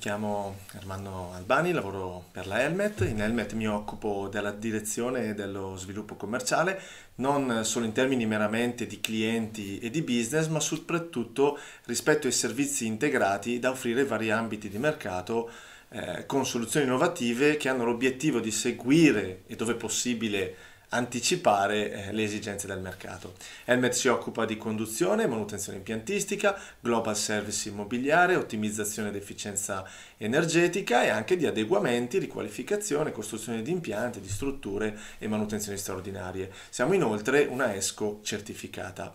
chiamo Armando Albani, lavoro per la Helmet. In Helmet mi occupo della direzione e dello sviluppo commerciale, non solo in termini meramente di clienti e di business, ma soprattutto rispetto ai servizi integrati da offrire ai vari ambiti di mercato eh, con soluzioni innovative che hanno l'obiettivo di seguire e dove possibile anticipare eh, le esigenze del mercato. Helmet si occupa di conduzione, manutenzione impiantistica, global service immobiliare, ottimizzazione ed efficienza energetica e anche di adeguamenti, riqualificazione, costruzione di impianti, di strutture e manutenzioni straordinarie. Siamo inoltre una ESCO certificata.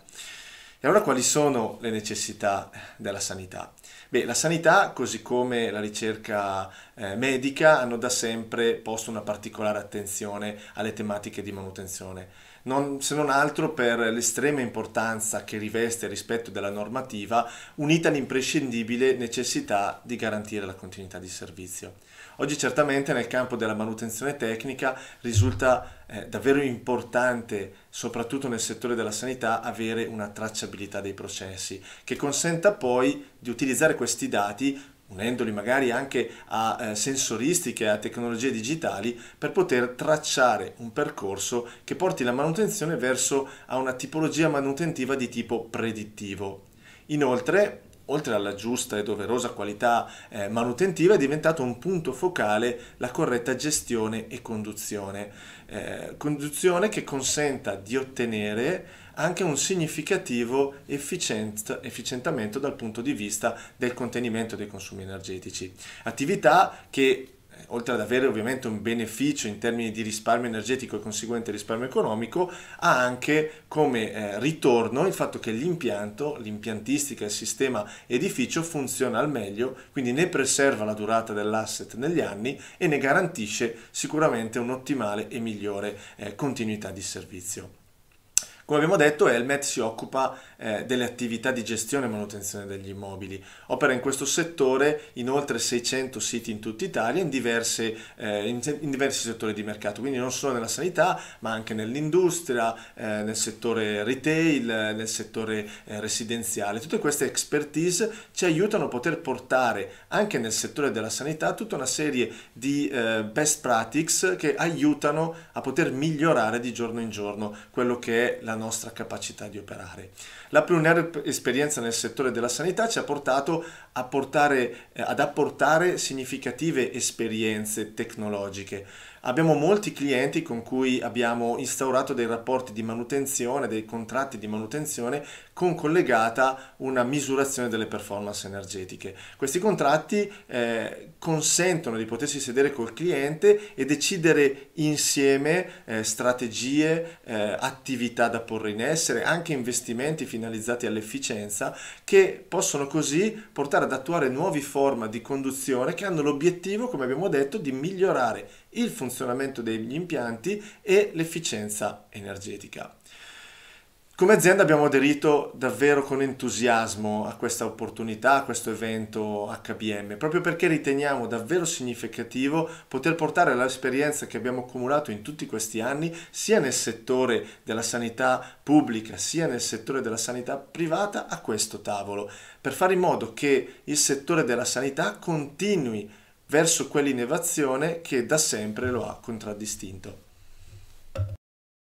E allora quali sono le necessità della sanità? Beh, la sanità, così come la ricerca eh, medica, hanno da sempre posto una particolare attenzione alle tematiche di manutenzione non, se non altro per l'estrema importanza che riveste rispetto della normativa, unita all'imprescindibile necessità di garantire la continuità di servizio. Oggi certamente nel campo della manutenzione tecnica risulta eh, davvero importante, soprattutto nel settore della sanità, avere una tracciabilità dei processi che consenta poi di utilizzare questi dati unendoli magari anche a eh, sensoristiche, a tecnologie digitali, per poter tracciare un percorso che porti la manutenzione verso a una tipologia manutentiva di tipo predittivo. Inoltre, oltre alla giusta e doverosa qualità eh, manutentiva, è diventato un punto focale la corretta gestione e conduzione. Eh, conduzione che consenta di ottenere anche un significativo efficient- efficientamento dal punto di vista del contenimento dei consumi energetici. Attività che eh, oltre ad avere ovviamente un beneficio in termini di risparmio energetico e conseguente risparmio economico, ha anche come eh, ritorno il fatto che l'impianto, l'impiantistica, il sistema edificio funziona al meglio, quindi ne preserva la durata dell'asset negli anni e ne garantisce sicuramente un'ottimale e migliore eh, continuità di servizio. Come abbiamo detto, Helmet si occupa eh, delle attività di gestione e manutenzione degli immobili. Opera in questo settore in oltre 600 siti in tutta Italia, in, diverse, eh, in, in diversi settori di mercato, quindi non solo nella sanità, ma anche nell'industria, eh, nel settore retail, nel settore eh, residenziale. Tutte queste expertise ci aiutano a poter portare anche nel settore della sanità tutta una serie di eh, best practices che aiutano a poter migliorare di giorno in giorno quello che è la nella nostra capacità di operare. La pluriennale esperienza nel settore della sanità ci ha portato portare, eh, ad apportare significative esperienze tecnologiche Abbiamo molti clienti con cui abbiamo instaurato dei rapporti di manutenzione, dei contratti di manutenzione con collegata una misurazione delle performance energetiche. Questi contratti eh, consentono di potersi sedere col cliente e decidere insieme eh, strategie, eh, attività da porre in essere, anche investimenti finalizzati all'efficienza che possono così portare ad attuare nuove forme di conduzione che hanno l'obiettivo, come abbiamo detto, di migliorare il funzionamento funzionamento degli impianti e l'efficienza energetica. Come azienda abbiamo aderito davvero con entusiasmo a questa opportunità, a questo evento HBM, proprio perché riteniamo davvero significativo poter portare l'esperienza che abbiamo accumulato in tutti questi anni, sia nel settore della sanità pubblica, sia nel settore della sanità privata, a questo tavolo, per fare in modo che il settore della sanità continui a verso quell'innovazione che da sempre lo ha contraddistinto.